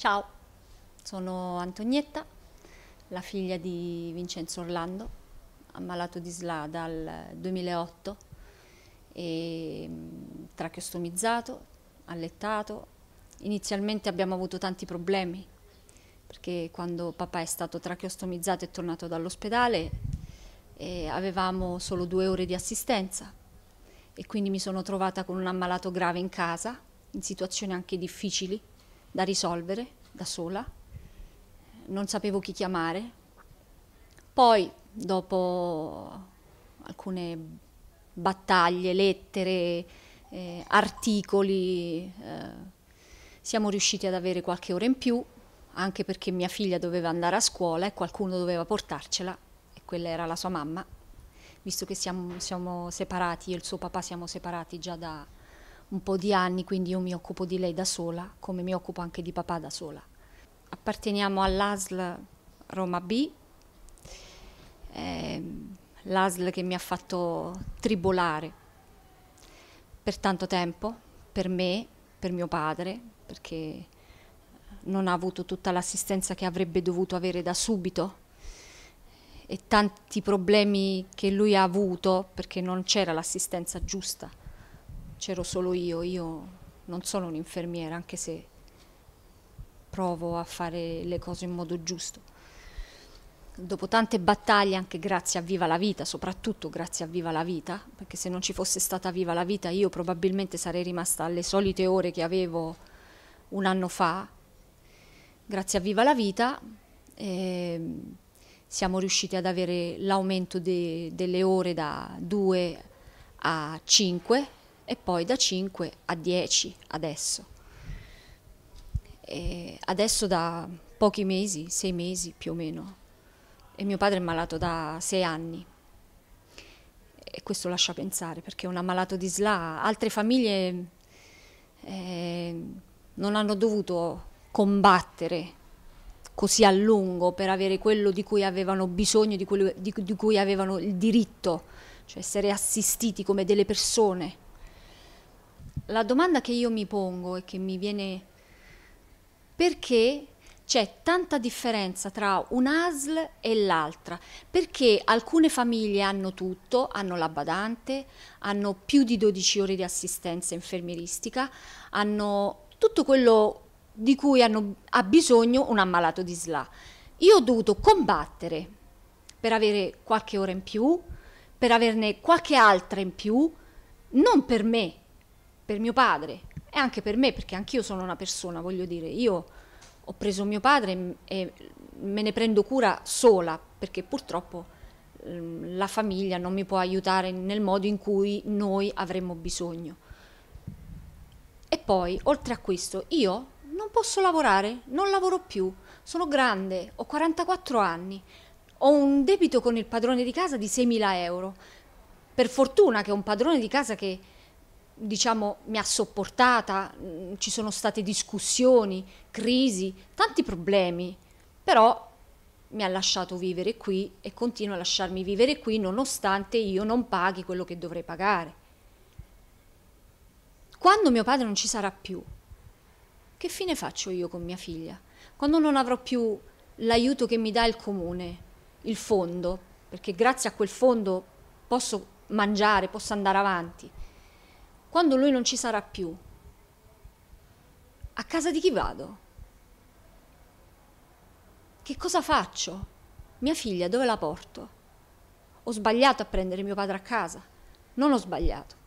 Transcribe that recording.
Ciao, sono Antonietta, la figlia di Vincenzo Orlando, ammalato di SLA dal 2008, e mm, tracheostomizzato, allettato. Inizialmente abbiamo avuto tanti problemi, perché quando papà è stato tracheostomizzato e tornato dall'ospedale eh, avevamo solo due ore di assistenza e quindi mi sono trovata con un ammalato grave in casa, in situazioni anche difficili da risolvere da sola, non sapevo chi chiamare. Poi, dopo alcune battaglie, lettere, eh, articoli, eh, siamo riusciti ad avere qualche ora in più, anche perché mia figlia doveva andare a scuola e qualcuno doveva portarcela, e quella era la sua mamma, visto che siamo, siamo separati, io e il suo papà siamo separati già da un po' di anni, quindi io mi occupo di lei da sola, come mi occupo anche di papà da sola. Apparteniamo all'ASL Roma B, ehm, l'ASL che mi ha fatto tribolare per tanto tempo, per me, per mio padre, perché non ha avuto tutta l'assistenza che avrebbe dovuto avere da subito e tanti problemi che lui ha avuto perché non c'era l'assistenza giusta c'ero solo io, io non sono un'infermiera, anche se provo a fare le cose in modo giusto. Dopo tante battaglie, anche grazie a Viva la Vita, soprattutto grazie a Viva la Vita, perché se non ci fosse stata Viva la Vita io probabilmente sarei rimasta alle solite ore che avevo un anno fa. Grazie a Viva la Vita eh, siamo riusciti ad avere l'aumento de delle ore da 2 a 5 e poi da 5 a 10 adesso. E adesso da pochi mesi, 6 mesi più o meno, e mio padre è malato da 6 anni. E questo lascia pensare, perché un ammalato di SLA, altre famiglie eh, non hanno dovuto combattere così a lungo per avere quello di cui avevano bisogno, di, quello, di, di cui avevano il diritto, cioè essere assistiti come delle persone la domanda che io mi pongo e che mi viene perché c'è tanta differenza tra un ASL e l'altra, perché alcune famiglie hanno tutto, hanno la badante, hanno più di 12 ore di assistenza infermieristica, hanno tutto quello di cui hanno, ha bisogno un ammalato di SLA. Io ho dovuto combattere per avere qualche ora in più, per averne qualche altra in più, non per me, per mio padre e anche per me, perché anch'io sono una persona, voglio dire, io ho preso mio padre e me ne prendo cura sola, perché purtroppo ehm, la famiglia non mi può aiutare nel modo in cui noi avremmo bisogno. E poi, oltre a questo, io non posso lavorare, non lavoro più, sono grande, ho 44 anni, ho un debito con il padrone di casa di 6.000 euro. Per fortuna che ho un padrone di casa che diciamo, mi ha sopportata, mm, ci sono state discussioni, crisi, tanti problemi, però mi ha lasciato vivere qui e continua a lasciarmi vivere qui nonostante io non paghi quello che dovrei pagare. Quando mio padre non ci sarà più, che fine faccio io con mia figlia? Quando non avrò più l'aiuto che mi dà il comune, il fondo, perché grazie a quel fondo posso mangiare, posso andare avanti quando lui non ci sarà più, a casa di chi vado? Che cosa faccio? Mia figlia dove la porto? Ho sbagliato a prendere mio padre a casa? Non ho sbagliato.